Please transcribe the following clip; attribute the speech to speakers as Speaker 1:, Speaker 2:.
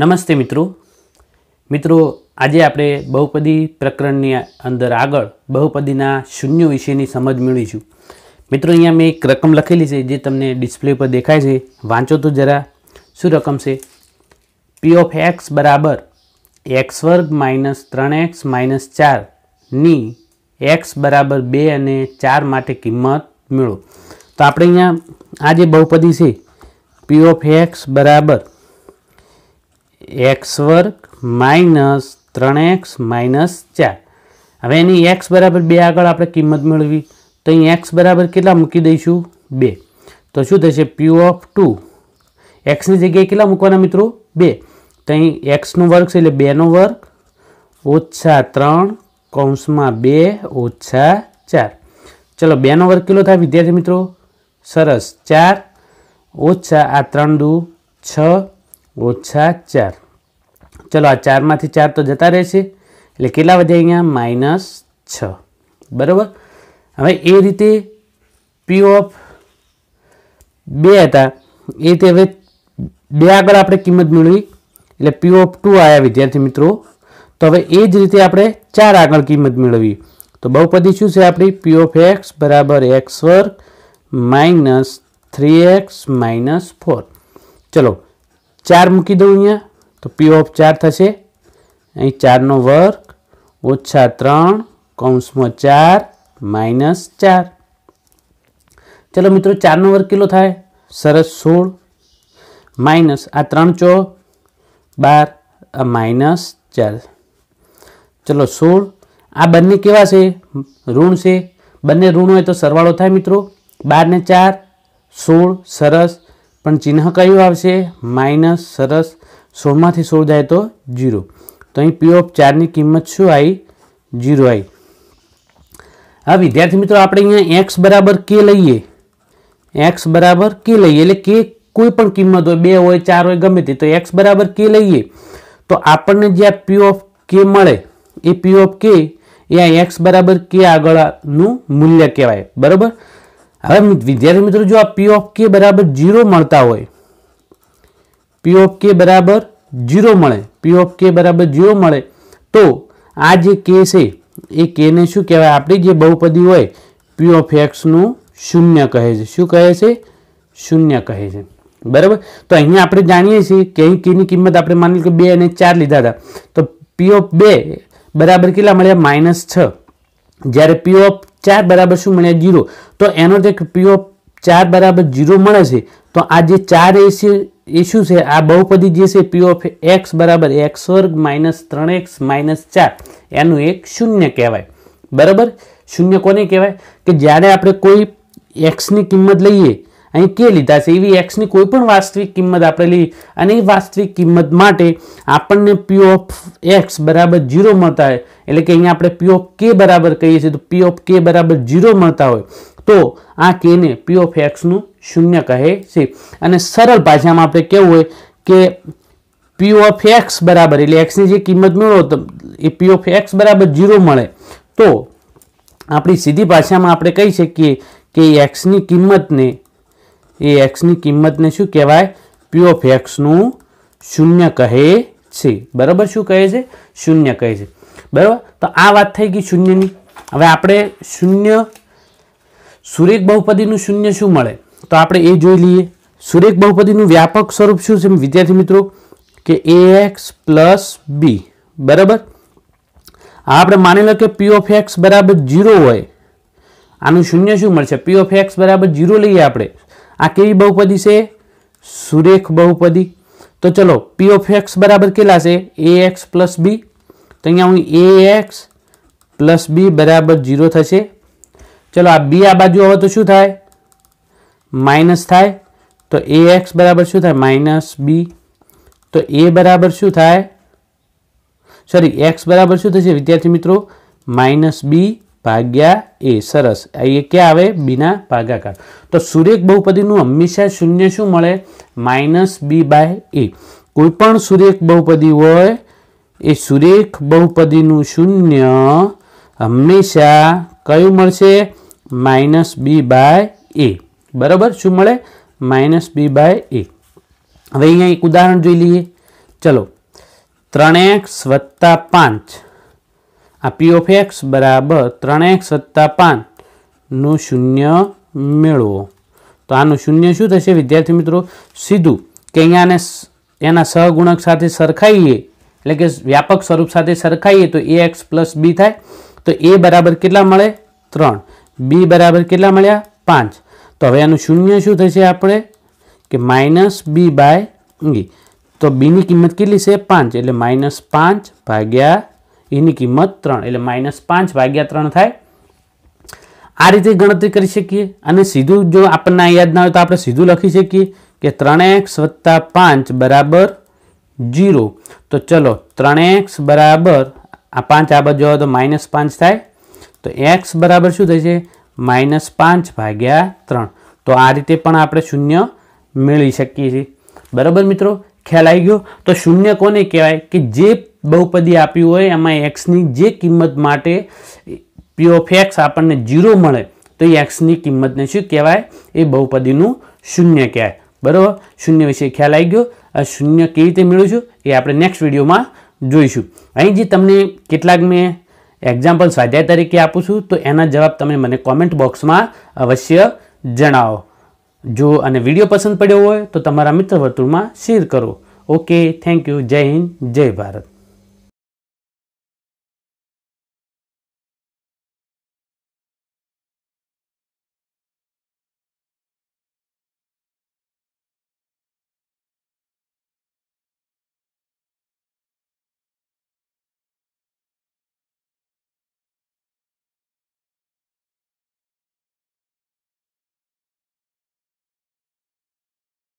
Speaker 1: નમસ્તે મિત્રો મિત્રો આજે આપણે બહુપદી પ્રકરણની અંદર આગળ બહુપદીના શૂન્ય વિશેની સમજ મેળવીશું મિત્રો અહીંયા મેં એક રકમ લખેલી છે જે તમને ડિસ્પ્લે પર દેખાય છે વાંચો તો જરા શું રકમ છે પી ઓફ એક્સ બરાબર એક્સ વર્ગ માઇનસ ત્રણ એક્સ માઇનસ ચારની એક્સ બરાબર બે અને ચાર માટે કિંમત મેળવો તો આપણે અહીંયા આ જે બહુપદી છે પી ઓફ એક્સ બરાબર એક્સ વર્ગ માઇનસ ત્રણ એક્સ માઇનસ ચાર હવે એની એક્સ બરાબર બે આગળ આપણે કિંમત મેળવી તો અહીં એક્સ બરાબર કેટલા મૂકી દઈશું બે તો શું થશે પ્યુ ઓફ ટુ એક્સની જગ્યાએ કેટલા મૂકવાના મિત્રો બે તો અહીં એક્સનો વર્ગ છે એટલે બેનો વર્ગ ઓછા ત્રણ કૌંસમાં બે ઓછા ચાર ચલો બેનો વર્ગ કેટલો થાય વિદ્યાર્થી મિત્રો સરસ ચાર ઓછા આ ત્રણ દુ છ ઓછા ચાર ચલો આ ચારમાંથી ચાર તો જતા રહેશે એટલે કેટલા વધ્યા અહીંયા માઇનસ છ બરાબર હવે એ રીતે પી ઓફ બે હતા એ તે હવે બે આગળ આપણે કિંમત મેળવી એટલે પી ઓફ ટુ આવ્યા વિદ્યાર્થી મિત્રો તો હવે એ જ રીતે આપણે ચાર આગળ કિંમત મેળવી તો બહુપદી શું છે આપણી પી ઓફ એક્સ બરાબર એક્સ વર્ગ minus three x minus four ચલો ચાર મૂકી દઉં અહીંયા તો પી ઓફ ચાર થશે અહીં ચારનો વર્ક ઓછા ત્રણ કૌંસમાં ચાર માઇનસ ચાર ચલો મિત્રો ચારનો વર્ગ કેટલો થાય સરસ સોળ માઇનસ આ ત્રણ ચો બાર આ માઇનસ ચાર ચલો સોળ આ બંને કેવા છે ઋણ છે બંને ઋણ હોય તો સરવાળો થાય મિત્રો બાર ને ચાર સોળ સરસ પણ ચિહ્ન કયું આવશે માઇનસ સરસ સોળમાંથી સોળ જાય તો જીરો તો અહીં પી ઓફ ચારની કિંમત શું આવી જીરો આવી હવે વિદ્યાર્થી મિત્રો આપણે અહીંયા એક્સ બરાબર કે લઈએ એક્સ બરાબર કે લઈએ એટલે કે કોઈ પણ કિંમત હોય બે હોય ચાર હોય ગમે તે તો એક્સ બરાબર કે લઈએ તો આપણને જે આ પી ઓફ કે મળે એ પી ઓફ કે એ આ એક્સ બરાબર કે આગળનું મૂલ્ય કહેવાય બરાબર હવે વિદ્યાર્થી મિત્રો જો આ પી ઓફ કે બરાબર જીરો મળતા હોય પી ઓફ કે બરાબર જીરો મળે પી ઓફ કે બરાબર જીરો મળે તો આ જે કે છે એ કેને શું કહેવાય આપણી જે બહુપદી હોય પી ઓફ એક્સનું શૂન્ય કહે છે શું કહે છે શૂન્ય કહે છે બરાબર તો અહીંયા આપણે જાણીએ છીએ કે અહીં કેની કિંમત આપણે માની લો કે બે અને ચાર લીધા હતા તો પી ઓફ બે બરાબર કેટલા મળ્યા માઇનસ છ જ્યારે પી ઓફ ચાર બરાબર શું મળ્યા જીરો તો એનો જે પી ઓફ ચાર બરાબર જીરો મળે છે તો આ જે ચાર એ છે ઇશ્યુ છે આ બહુપદી જે છે પી ઓફ એક્સ બરાબર એક્સ વર્ગ માઇનસ ત્રણ એક્સ માઇનસ ચાર એનું એક શૂન્ય કહેવાય બરાબર શૂન્ય કોને કહેવાય કે જ્યારે આપણે કોઈ એક્સની કિંમત લઈએ અહીં કે લીધા છે એવી એક્સની કોઈ પણ વાસ્તવિક કિંમત આપણે લઈએ અને એ વાસ્તવિક કિંમત માટે આપણને પી ઓફ એક્સ બરાબર જીરો મળતા હોય એટલે કે અહીંયા આપણે પી ઓફ કે બરાબર કહીએ છીએ તો પી ઓફ કે બરાબર ઝીરો મળતા હોય તો આ કેને પી ઓફ એક્સનું શૂન્ય કહે છે અને સરળ ભાષામાં આપણે કેવું હોય કે પી ઓફ એક્સ બરાબર એટલે એક્સની જે કિંમત મેળવો તો એ પી ઓફ એક્સ બરાબર ઝીરો મળે તો આપણી સીધી ભાષામાં આપણે કહી શકીએ કે એક્સની કિંમતને એ એક્સની કિંમતને શું કહેવાય પી ઓફ એક્સનું શૂન્ય કહે છે બરાબર શું કહે છે શૂન્ય કહે છે બરાબર તો આ વાત થઈ ગઈ શૂન્યની હવે આપણે શૂન્ય સુરેખ બહુપદીનું શૂન્ય શું મળે તો આપણે એ જોઈ લઈએ સુરેખ બહુપદીનું વ્યાપક સ્વરૂપ શું છે વિદ્યાર્થી મિત્રો કે એ એક્સ પ્લસ બી બરાબર આપણે માની લો કે પી ઓફ એક્સ બરાબર જીરો હોય આનું શૂન્ય શું મળશે પી ઓફ એક્સ બરાબર જીરો લઈએ આપણે આ કેવી બહુપદી છે સુરેખ બહુપદી તો ચલો પી ઓફ એક્સ બરાબર કેટલા છે એ એક્સ પ્લસ બી તો અહીંયા હું એ એક્સ પ્લસ બી બરાબર જીરો થશે ચલો આ બી આ બાજુ આવે તો શું થાય માઇનસ થાય તો એ એક્સ બરાબર શું થાય માઇનસ બી તો એ બરાબર શું થાય સોરી એક્સ બરાબર શું થશે વિદ્યાર્થી મિત્રો માઇનસ બી ભાગ્યા એ સરસ એ ક્યાં આવે બીના ભાગાકાર તો સુરેખ બહુપદીનું હંમેશા શૂન્ય શું મળે માઇનસ બી બાય એ કોઈપણ સુરેખ બહુપદી હોય એ સુરેખ બહુપદીનું શૂન્ય હંમેશા કયું મળશે માઇનસ બી બાય એ બરાબર શું મળે માઇનસ બી બાય એ હવે અહીંયા એક ઉદાહરણ જોઈ લઈએ ચલો ત્રણ એક્સ વત્તા પાંચ આ પી ઓફ એક્સ બરાબર ત્રણ એક્સ વત્તા નું શૂન્ય મેળવો તો આનું શૂન્ય શું થશે વિદ્યાર્થી મિત્રો સીધું કે અહીંયા એના સહગુણક સાથે સરખાઈએ એટલે કે વ્યાપક સ્વરૂપ સાથે સરખાઈએ તો એ એક્સ પ્લસ બી થાય તો એ બરાબર કેટલા મળે ત્રણ બી બરાબર કેટલા મળ્યા પાંચ તો હવે આનું શૂન્ય શું થશે આપણે કે માઇનસ બી બાય ઈ તો બીની કિંમત કેટલી છે પાંચ એટલે માઇનસ પાંચ ભાગ્યા એની કિંમત ત્રણ એટલે માઇનસ પાંચ ભાગ્યા ત્રણ થાય આ રીતે ગણતરી કરી શકીએ અને સીધું જો આપણને યાદ ના આવે તો આપણે સીધું લખી શકીએ કે ત્રણ એક્સ વત્તા પાંચ બરાબર જીરો તો ચલો ત્રણ એક્સ બરાબર આ પાંચ આ બાજુ આવે તો માઇનસ પાંચ થાય તો એક્સ બરાબર શું થશે માઇનસ પાંચ ભાગ્યા ત્રણ તો આ રીતે પણ આપણે શૂન્ય મેળવી શકીએ છીએ બરાબર મિત્રો ખ્યાલ આવી ગયો તો શૂન્ય કોને કહેવાય કે જે બહુપદી આપ્યું હોય એમાં એક્સની જે કિંમત માટે પી ઓફ એક્સ આપણને જીરો મળે તો એ એક્સની કિંમતને શું કહેવાય એ બહુપદીનું શૂન્ય કહેવાય બરાબર શૂન્ય વિશે ખ્યાલ આવી ગયો આ શૂન્ય કેવી રીતે મેળવીશું એ આપણે નેક્સ્ટ વિડીયોમાં જોઈશું અહીં જે તમને કેટલાક મેં એક્ઝામ્પલ સ્વાધ્યાય તરીકે આપું છું તો એના જવાબ તમે મને કોમેન્ટ બોક્સમાં અવશ્ય જણાવો જો અને વિડીયો પસંદ પડ્યો હોય તો તમારા મિત્ર વર્તુળમાં શેર કરો ઓકે થેન્ક યુ જય હિન્દ જય ભારત